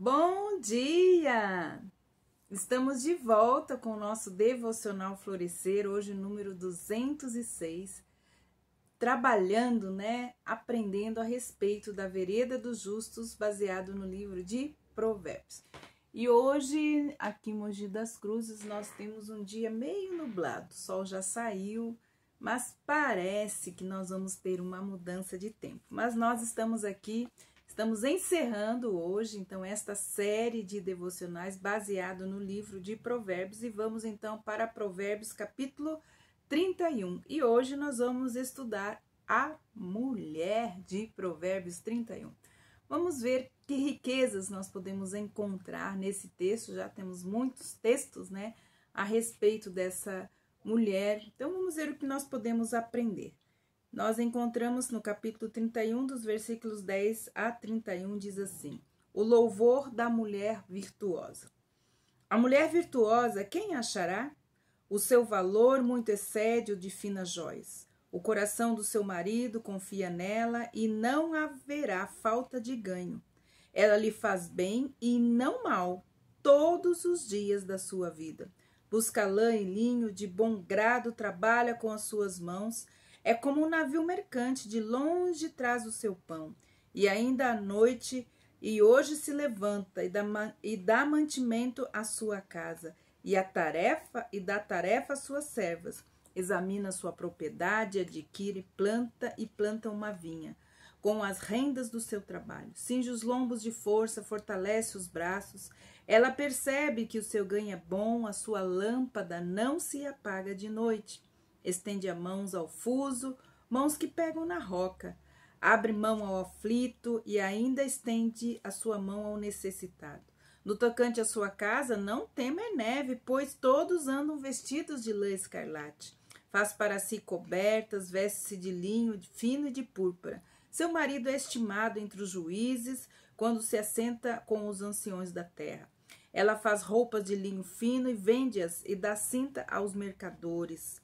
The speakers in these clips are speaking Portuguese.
Bom dia! Estamos de volta com o nosso devocional Florescer, hoje número 206, trabalhando, né, aprendendo a respeito da vereda dos justos, baseado no livro de Provérbios. E hoje, aqui em Mogi das Cruzes, nós temos um dia meio nublado, o sol já saiu, mas parece que nós vamos ter uma mudança de tempo. Mas nós estamos aqui Estamos encerrando hoje, então, esta série de devocionais baseado no livro de Provérbios e vamos então para Provérbios capítulo 31. E hoje nós vamos estudar a mulher de Provérbios 31. Vamos ver que riquezas nós podemos encontrar nesse texto. Já temos muitos textos, né, a respeito dessa mulher. Então vamos ver o que nós podemos aprender nós encontramos no capítulo 31, dos versículos 10 a 31, diz assim: O louvor da mulher virtuosa. A mulher virtuosa, quem achará? O seu valor muito excede o de finas joias. O coração do seu marido confia nela e não haverá falta de ganho. Ela lhe faz bem e não mal todos os dias da sua vida. Busca lã e linho, de bom grado trabalha com as suas mãos é como um navio mercante, de longe traz o seu pão, e ainda à noite e hoje se levanta e dá, e dá mantimento à sua casa, e a tarefa e dá tarefa às suas servas. Examina sua propriedade, adquire, planta e planta uma vinha, com as rendas do seu trabalho. Cinge os lombos de força, fortalece os braços. Ela percebe que o seu ganho é bom, a sua lâmpada não se apaga de noite. Estende a mãos ao fuso, mãos que pegam na roca. Abre mão ao aflito e ainda estende a sua mão ao necessitado. No tocante à sua casa, não tema neve, pois todos andam vestidos de lã escarlate. Faz para si cobertas, veste-se de linho fino e de púrpura. Seu marido é estimado entre os juízes quando se assenta com os anciões da terra. Ela faz roupas de linho fino e vende-as e dá cinta aos mercadores.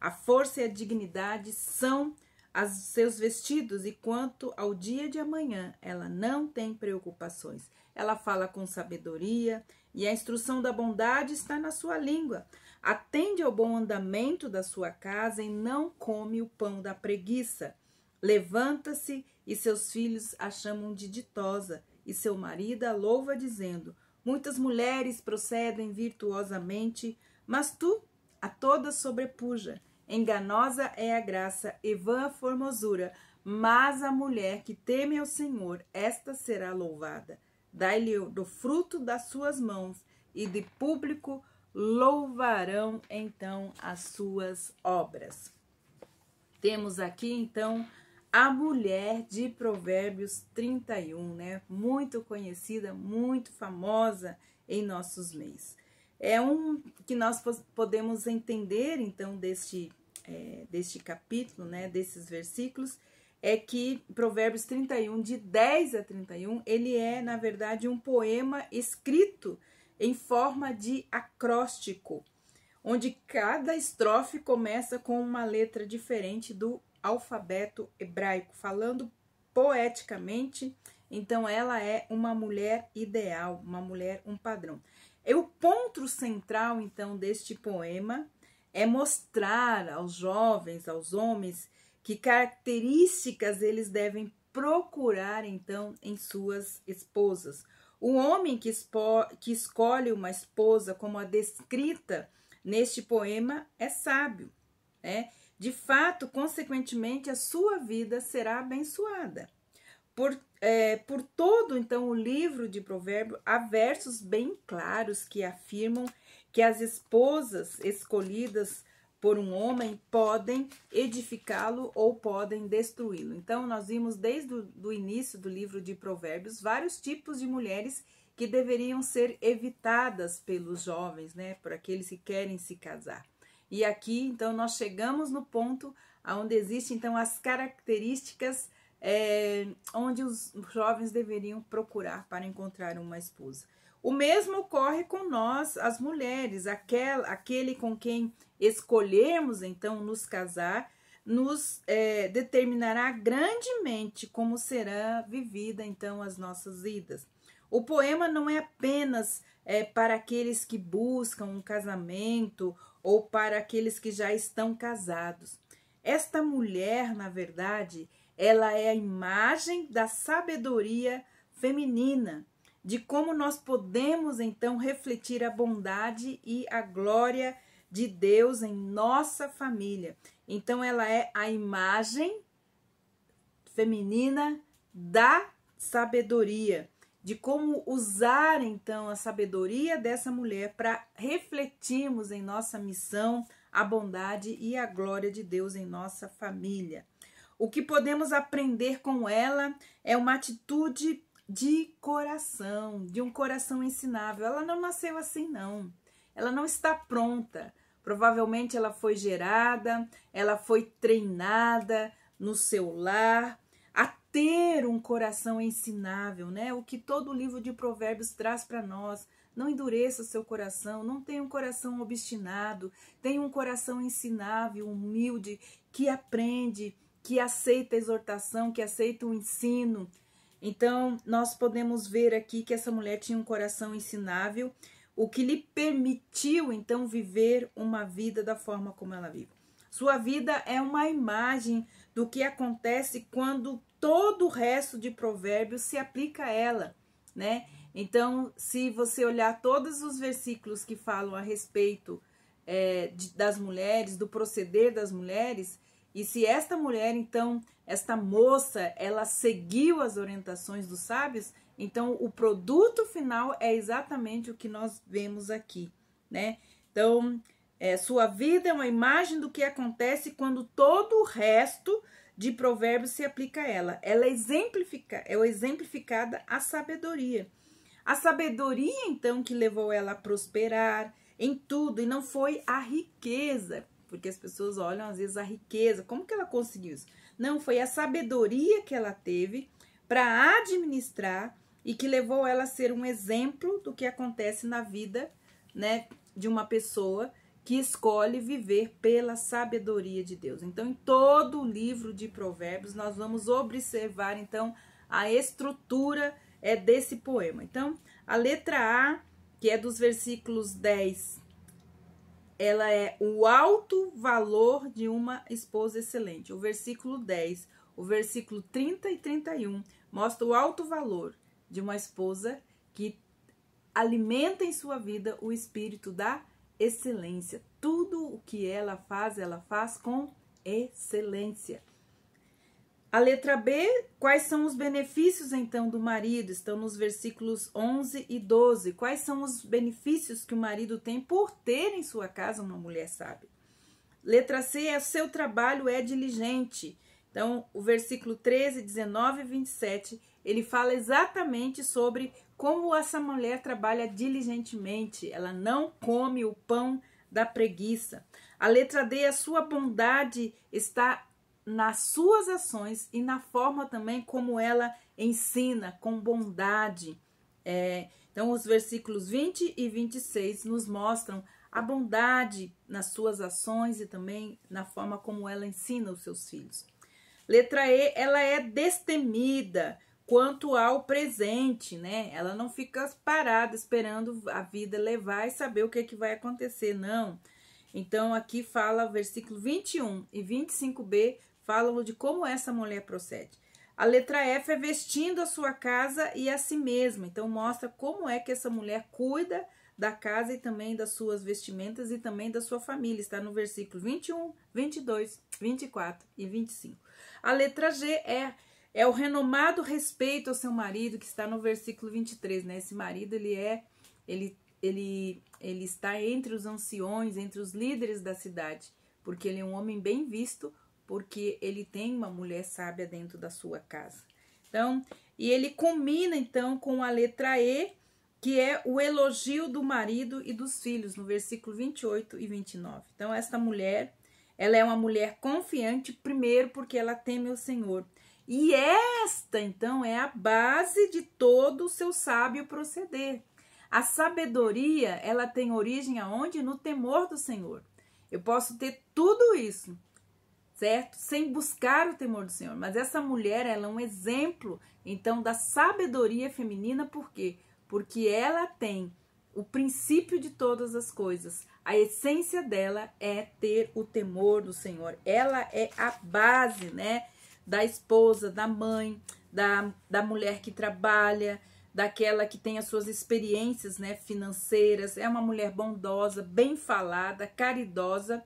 A força e a dignidade são as seus vestidos e quanto ao dia de amanhã, ela não tem preocupações. Ela fala com sabedoria e a instrução da bondade está na sua língua. Atende ao bom andamento da sua casa e não come o pão da preguiça. Levanta-se e seus filhos a chamam de ditosa e seu marido a louva dizendo: Muitas mulheres procedem virtuosamente, mas tu a todas sobrepuja. Enganosa é a graça e vã a formosura, mas a mulher que teme ao Senhor, esta será louvada. Dai-lhe do fruto das suas mãos e de público louvarão então as suas obras. Temos aqui então a mulher de Provérbios 31, né? Muito conhecida, muito famosa em nossos meios. É um que nós podemos entender então deste é, deste capítulo, né, desses versículos, é que Provérbios 31, de 10 a 31, ele é, na verdade, um poema escrito em forma de acróstico, onde cada estrofe começa com uma letra diferente do alfabeto hebraico, falando poeticamente, então ela é uma mulher ideal, uma mulher um padrão. E o ponto central então deste poema é mostrar aos jovens, aos homens, que características eles devem procurar então em suas esposas. O homem que, que escolhe uma esposa como a descrita neste poema é sábio, né? De fato, consequentemente, a sua vida será abençoada. Por, é, por todo, então, o livro de Provérbios, há versos bem claros que afirmam que as esposas escolhidas por um homem podem edificá-lo ou podem destruí-lo. Então, nós vimos desde o início do livro de Provérbios vários tipos de mulheres que deveriam ser evitadas pelos jovens, né, por aqueles que querem se casar. E aqui, então, nós chegamos no ponto onde existem, então, as características é, onde os jovens deveriam procurar para encontrar uma esposa. O mesmo ocorre com nós, as mulheres, aquel, aquele com quem escolhermos então nos casar, nos é, determinará grandemente como será vivida então as nossas vidas. O poema não é apenas é, para aqueles que buscam um casamento ou para aqueles que já estão casados. Esta mulher, na verdade, ela é a imagem da sabedoria feminina de como nós podemos então refletir a bondade e a glória de Deus em nossa família. Então, ela é a imagem feminina da sabedoria, de como usar então a sabedoria dessa mulher para refletirmos em nossa missão a bondade e a glória de Deus em nossa família. O que podemos aprender com ela é uma atitude de coração, de um coração ensinável. Ela não nasceu assim, não. Ela não está pronta. Provavelmente ela foi gerada, ela foi treinada no seu lar a ter um coração ensinável, né? O que todo livro de Provérbios traz para nós. Não endureça o seu coração, não tenha um coração obstinado, tenha um coração ensinável, humilde, que aprende, que aceita a exortação, que aceita o ensino, então, nós podemos ver aqui que essa mulher tinha um coração ensinável, o que lhe permitiu então viver uma vida da forma como ela vive. Sua vida é uma imagem do que acontece quando todo o resto de provérbios se aplica a ela, né? Então, se você olhar todos os versículos que falam a respeito é, de, das mulheres, do proceder das mulheres, e se esta mulher, então, esta moça, ela seguiu as orientações dos sábios, então o produto final é exatamente o que nós vemos aqui, né? Então, é, sua vida é uma imagem do que acontece quando todo o resto de provérbios se aplica a ela. Ela exemplifica, é exemplificada a sabedoria. A sabedoria, então, que levou ela a prosperar em tudo, e não foi a riqueza porque as pessoas olham às vezes a riqueza, como que ela conseguiu isso? Não, foi a sabedoria que ela teve para administrar e que levou ela a ser um exemplo do que acontece na vida, né, de uma pessoa que escolhe viver pela sabedoria de Deus. Então, em todo o livro de Provérbios, nós vamos observar então a estrutura é desse poema. Então, a letra A, que é dos versículos 10 ela é o alto valor de uma esposa excelente. O versículo 10, o versículo 30 e 31 mostra o alto valor de uma esposa que alimenta em sua vida o espírito da excelência. Tudo o que ela faz, ela faz com excelência. A letra B, quais são os benefícios então do marido? Estão nos versículos 11 e 12. Quais são os benefícios que o marido tem por ter em sua casa uma mulher sábia? Letra C é seu trabalho é diligente. Então, o versículo 13, 19 e 27, ele fala exatamente sobre como essa mulher trabalha diligentemente. Ela não come o pão da preguiça. A letra D, a sua bondade está nas suas ações e na forma também como ela ensina com bondade. É, então, os versículos 20 e 26 nos mostram a bondade nas suas ações e também na forma como ela ensina os seus filhos. Letra E, ela é destemida quanto ao presente, né? Ela não fica parada esperando a vida levar e saber o que, é que vai acontecer, não. Então, aqui fala, versículo 21 e 25b, falam de como essa mulher procede. A letra F é vestindo a sua casa e a si mesma. Então, mostra como é que essa mulher cuida da casa e também das suas vestimentas e também da sua família. Está no versículo 21, 22, 24 e 25. A letra G é, é o renomado respeito ao seu marido, que está no versículo 23, né? Esse marido, ele é, ele, ele, ele está entre os anciões, entre os líderes da cidade, porque ele é um homem bem visto, porque ele tem uma mulher sábia dentro da sua casa. Então, e ele combina então com a letra E, que é o elogio do marido e dos filhos, no versículo 28 e 29. Então, esta mulher, ela é uma mulher confiante, primeiro porque ela teme o Senhor. E esta, então, é a base de todo o seu sábio proceder. A sabedoria, ela tem origem aonde? No temor do Senhor. Eu posso ter tudo isso, certo? Sem buscar o temor do Senhor. Mas essa mulher, ela é um exemplo, então, da sabedoria feminina, por quê? Porque ela tem o princípio de todas as coisas. A essência dela é ter o temor do Senhor. Ela é a base, né? Da esposa, da mãe, da, da mulher que trabalha, daquela que tem as suas experiências né, financeiras. É uma mulher bondosa, bem falada, caridosa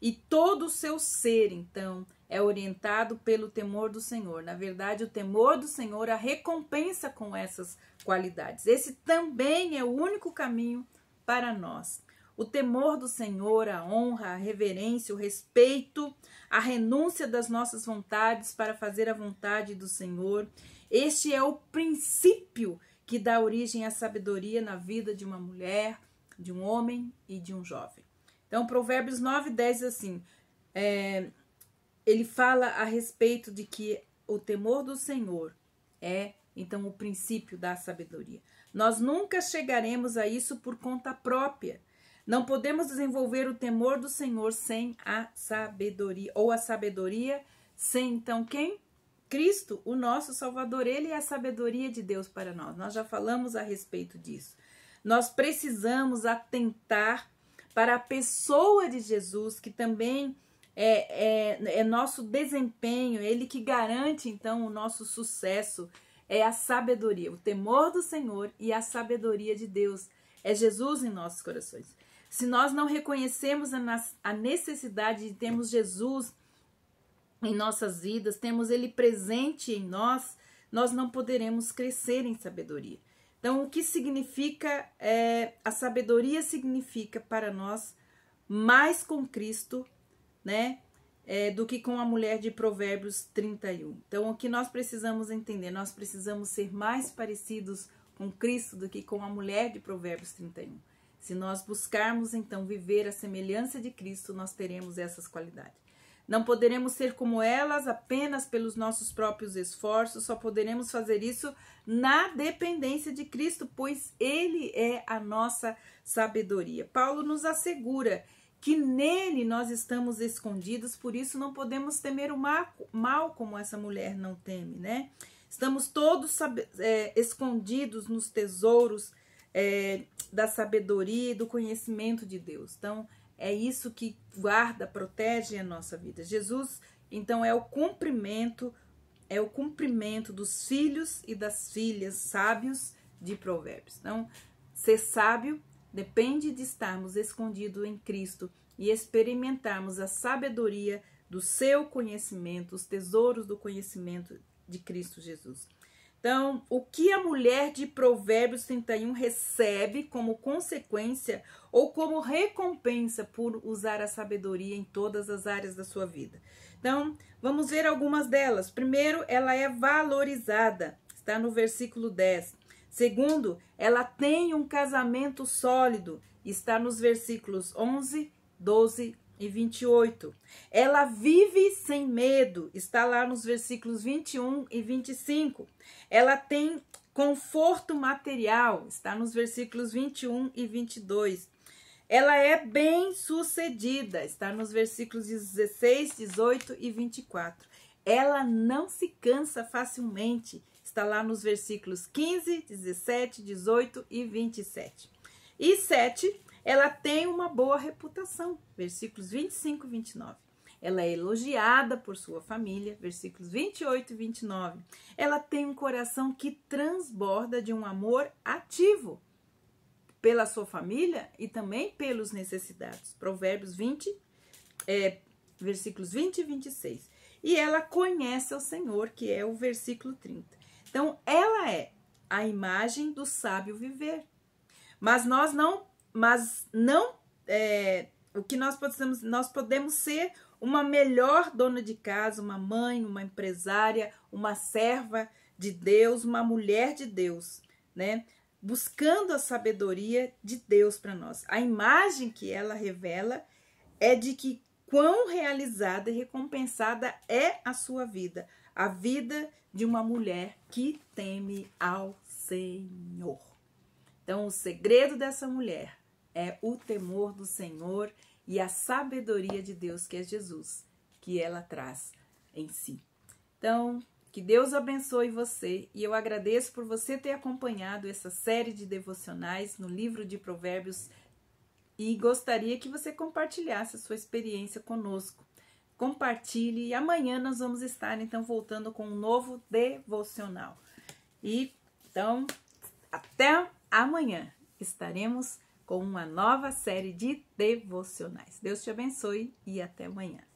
e todo o seu ser, então, é orientado pelo temor do Senhor. Na verdade, o temor do Senhor a recompensa com essas qualidades. Esse também é o único caminho para nós. O temor do Senhor, a honra, a reverência, o respeito, a renúncia das nossas vontades para fazer a vontade do Senhor. Este é o princípio que dá origem à sabedoria na vida de uma mulher, de um homem e de um jovem. Então, Provérbios 9, 10 assim, é, ele fala a respeito de que o temor do Senhor é, então, o princípio da sabedoria. Nós nunca chegaremos a isso por conta própria. Não podemos desenvolver o temor do Senhor sem a sabedoria, ou a sabedoria sem, então, quem? Cristo, o nosso Salvador, ele é a sabedoria de Deus para nós. Nós já falamos a respeito disso. Nós precisamos atentar para a pessoa de Jesus, que também é, é, é nosso desempenho, ele que garante então o nosso sucesso, é a sabedoria, o temor do Senhor e a sabedoria de Deus. É Jesus em nossos corações. Se nós não reconhecemos a necessidade de termos Jesus em nossas vidas, temos Ele presente em nós, nós não poderemos crescer em sabedoria. Então, o que significa é, a sabedoria significa para nós mais com Cristo, né? É, do que com a mulher de Provérbios 31. Então, o que nós precisamos entender? Nós precisamos ser mais parecidos com Cristo do que com a mulher de Provérbios 31. Se nós buscarmos, então, viver a semelhança de Cristo, nós teremos essas qualidades. Não poderemos ser como elas apenas pelos nossos próprios esforços, só poderemos fazer isso na dependência de Cristo, pois Ele é a nossa sabedoria. Paulo nos assegura que nele nós estamos escondidos, por isso não podemos temer o mal como essa mulher não teme, né? Estamos todos é, escondidos nos tesouros é, da sabedoria e do conhecimento de Deus. Então, é isso que guarda, protege a nossa vida. Jesus, então, é o cumprimento, é o cumprimento dos filhos e das filhas sábios de Provérbios. Então, ser sábio depende de estarmos escondidos em Cristo e experimentarmos a sabedoria do seu conhecimento, os tesouros do conhecimento de Cristo Jesus. Então, o que a mulher de Provérbios 31 recebe como consequência ou como recompensa por usar a sabedoria em todas as áreas da sua vida? Então, vamos ver algumas delas. Primeiro, ela é valorizada, está no versículo 10. Segundo, ela tem um casamento sólido, está nos versículos 11, 12 e 28. Ela vive sem medo, está lá nos versículos 21 e 25. Ela tem conforto material, está nos versículos 21 e 22. Ela é bem sucedida, está nos versículos 16, 18 e 24. Ela não se cansa facilmente, está lá nos versículos 15, 17, 18 e 27. E 7, ela tem uma boa reputação, versículos 25 e 29. Ela é elogiada por sua família, versículos 28 e 29. Ela tem um coração que transborda de um amor ativo pela sua família e também pelos necessitados. Provérbios 20, é, versículos 20 e 26. E ela conhece o Senhor, que é o versículo 30. Então, ela é a imagem do sábio viver. Mas nós não mas não é, o que nós podemos, nós podemos ser uma melhor dona de casa, uma mãe, uma empresária, uma serva de Deus, uma mulher de Deus, né? Buscando a sabedoria de Deus para nós. A imagem que ela revela é de que quão realizada e recompensada é a sua vida, a vida de uma mulher que teme ao Senhor. Então, o segredo dessa mulher é o temor do Senhor e a sabedoria de Deus, que é Jesus, que ela traz em si. Então, que Deus abençoe você e eu agradeço por você ter acompanhado essa série de devocionais no livro de Provérbios e gostaria que você compartilhasse a sua experiência conosco. Compartilhe e amanhã nós vamos estar então voltando com um novo devocional. E então, até amanhã estaremos com uma nova série de devocionais. Deus te abençoe e até amanhã.